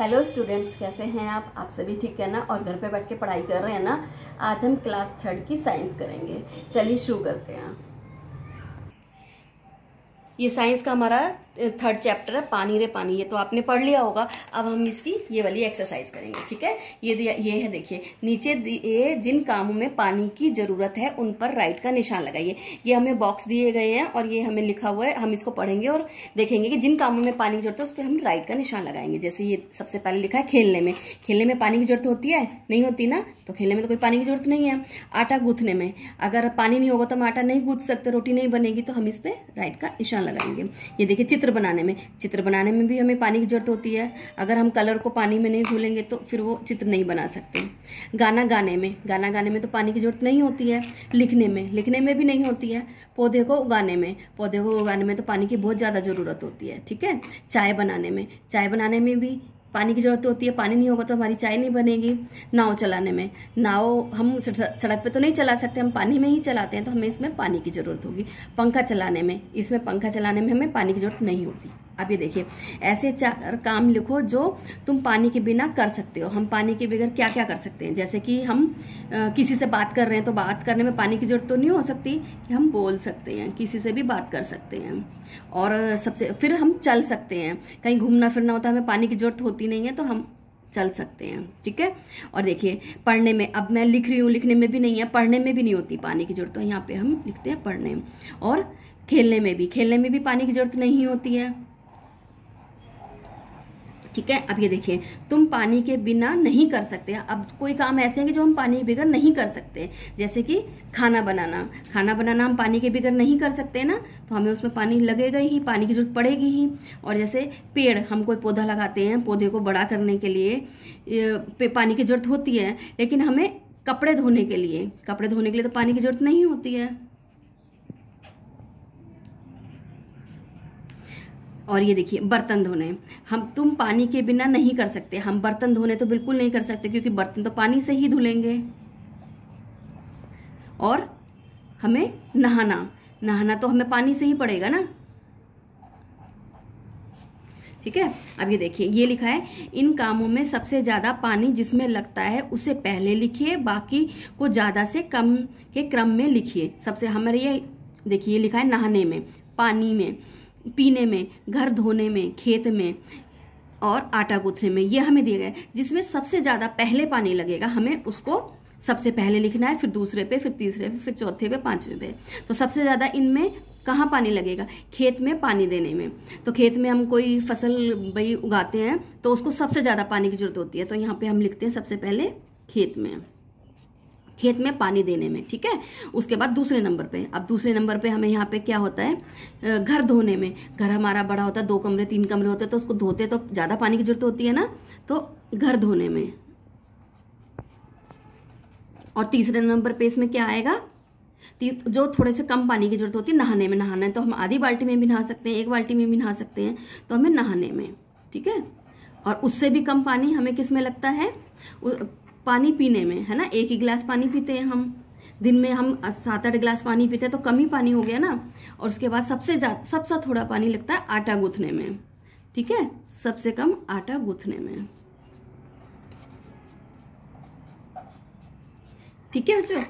hello students कैसे हैं आप आप सभी ठीक है ना और घर पे बैठ के पढ़ाई कर रहे हैं ना आज हम क्लास थर्ड की साइंस करेंगे चलिए शुरू करते हैं ये साइंस का हमारा थर्ड चैप्टर है पानी रे पानी ये तो आपने पढ़ लिया होगा अब हम इसकी ये वाली एक्सरसाइज करेंगे ठीक है ये ये है देखिए नीचे दिए जिन कामों में पानी की ज़रूरत है उन पर राइट का निशान लगाइए ये हमें बॉक्स दिए गए हैं और ये हमें लिखा हुआ है हम इसको पढ़ेंगे और देखेंगे कि जिन कामों में पानी की जरूरत है उस पर हम राइट का निशान लगाएंगे जैसे ये सबसे पहले लिखा है खेलने में खेलने में पानी की जरूरत होती है नहीं होती ना तो खेलने में तो कोई पानी की जरूरत नहीं है आटा गूंथने में अगर पानी नहीं होगा तो हम आटा नहीं गूंथ सकते रोटी नहीं बनेगी तो हम इस पर राइट का निशान लगाएंगे ये देखिए चित्र बनाने में चित्र बनाने में भी हमें पानी की ज़रूरत होती है अगर हम कलर को पानी में नहीं घोलेंगे तो फिर वो चित्र नहीं बना सकते गाना गाने में गाना गाने में तो पानी की ज़रूरत नहीं होती है लिखने में लिखने में भी नहीं होती है पौधे को उगाने में पौधे को उगाने में तो पानी की बहुत ज़्यादा ज़रूरत होती है ठीक है चाय बनाने में चाय बनाने में भी पानी की ज़रूरत होती है पानी नहीं होगा तो हमारी चाय नहीं बनेगी नाव चलाने में नाव हम सड़क पे तो नहीं चला सकते हम पानी में ही चलाते हैं तो हमें इसमें पानी की ज़रूरत होगी पंखा चलाने में इसमें पंखा चलाने में हमें पानी की ज़रूरत नहीं होती अब ये देखिए ऐसे चार काम लिखो जो तुम पानी के बिना कर सकते हो हम पानी के बगैर क्या क्या कर सकते हैं जैसे कि हम आ, किसी से बात कर रहे हैं तो बात करने में पानी की ज़रूरत तो नहीं हो सकती कि हम बोल सकते हैं किसी से भी बात कर सकते हैं और सबसे फिर हम चल सकते हैं कहीं घूमना फिरना होता है हमें पानी की ज़रूरत होती नहीं है तो हम चल सकते हैं ठीक है और देखिए पढ़ने में अब मैं लिख रही हूँ लिखने में भी नहीं है पढ़ने में भी नहीं होती पानी की ज़रूरत तो यहाँ पे हम लिखते हैं पढ़ने और खेलने में भी खेलने में भी पानी की ज़रूरत नहीं होती है ठीक है अब ये देखिए तुम पानी के बिना नहीं कर सकते अब कोई काम ऐसे हैं कि जो हम पानी के बगैर नहीं कर सकते जैसे कि खाना बनाना खाना बनाना हम पानी के बगैर नहीं कर सकते ना तो हमें उसमें पानी लगेगा ही पानी की जरूरत पड़ेगी ही और जैसे पेड़ हम कोई पौधा लगाते हैं पौधे को बड़ा करने के लिए पानी की जरूरत होती है लेकिन हमें कपड़े धोने के लिए कपड़े धोने के लिए तो पानी की जरूरत नहीं होती है और ये देखिए बर्तन धोने हम तुम पानी के बिना नहीं कर सकते हम बर्तन धोने तो बिल्कुल नहीं कर सकते क्योंकि बर्तन तो पानी से ही धुलेंगे और हमें नहाना नहाना तो हमें पानी से ही पड़ेगा ना ठीक है अब ये देखिए ये लिखा है इन कामों में सबसे ज़्यादा पानी जिसमें लगता है उसे पहले लिखिए बाकी को ज़्यादा से कम के क्रम में लिखिए सबसे हमारे ये देखिए लिखा है नहाने में पानी में पीने में घर धोने में खेत में और आटा गूंथने में ये हमें दिए गए जिसमें सबसे ज़्यादा पहले पानी लगेगा हमें उसको सबसे पहले लिखना है फिर दूसरे पे फिर तीसरे पे फिर चौथे पे पांचवें पे तो सबसे ज़्यादा इनमें कहाँ पानी लगेगा खेत में पानी देने में तो खेत में हम कोई फसल भाई उगाते हैं तो उसको सबसे ज़्यादा पानी की ज़रूरत होती है तो यहाँ पर हम लिखते हैं सबसे पहले खेत में खेत में पानी देने में ठीक है उसके बाद दूसरे नंबर पे अब दूसरे नंबर पे हमें यहाँ पे क्या होता है घर धोने में घर हमारा बड़ा होता है दो कमरे तीन कमरे होते हैं तो उसको धोते तो ज़्यादा पानी की ज़रूरत होती है ना तो घर धोने में और तीसरे नंबर पे इसमें क्या आएगा जो थोड़े से कम पानी की ज़रूरत होती है नहाने में नहाना है तो हम आधी बाल्टी में भी नहा सकते हैं एक बाल्टी में भी नहा सकते हैं तो हमें नहाने में ठीक है और उससे भी कम पानी हमें किस में लगता है पानी पीने में है ना एक ही गिलास पानी पीते हैं हम दिन में हम सात आठ गिलास पानी पीते हैं तो कम ही पानी हो गया ना और उसके बाद सबसे सबसे थोड़ा पानी लगता है आटा गूंथने में ठीक है सबसे कम आटा गूंथने में ठीक है बच्चों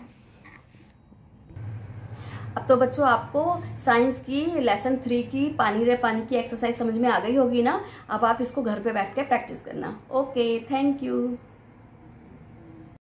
अब तो बच्चों आपको साइंस की लेसन थ्री की पानी रे पानी की एक्सरसाइज समझ में आ गई होगी ना अब आप इसको घर पे बैठ के प्रैक्टिस करना ओके थैंक यू